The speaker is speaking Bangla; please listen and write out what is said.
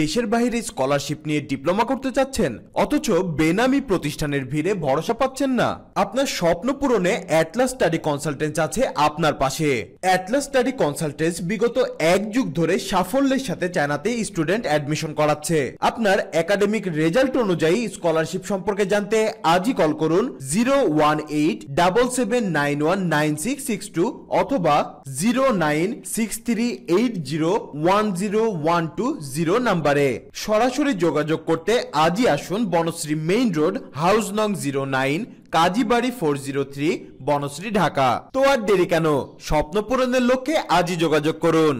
দেশের বাইরে স্কলারশিপ নিয়ে ডিপ্লোমা করতে চাচ্ছেন অথচ বেনামি প্রতিষ্ঠানের ভিড়ে ভরসা পাচ্ছেন না আপনার স্বপ্ন পূরণে অ্যাটলাস স্টাডি কনসালটেন্স আছে আপনার পাশে অ্যাটলাস স্টাডি কনসালটেন্স বিগত এক যুগ ধরে সাফল্যের সাথে চায়নাতে স্টুডেন্ট অ্যাডমিশন করাচ্ছে আপনার একাডেমিক রেজাল্ট অনুযায়ী স্কলারশিপ সম্পর্কে জানতে আজই কল করুন zero one eight double seven nine one nine six six two অথবা zero nine six three eight zero one zero one two zero নাম্বারে সরাসরি যোগাযোগ করতে আজই আসুন বনশ্রী মেইন রোড হাউস নং zero nine Kazibari four zero three Banasree Dhaka তো আর দেরি কেন স্বপ্ন পূরণের লক্ষ্যে আজই যোগাযোগ করুন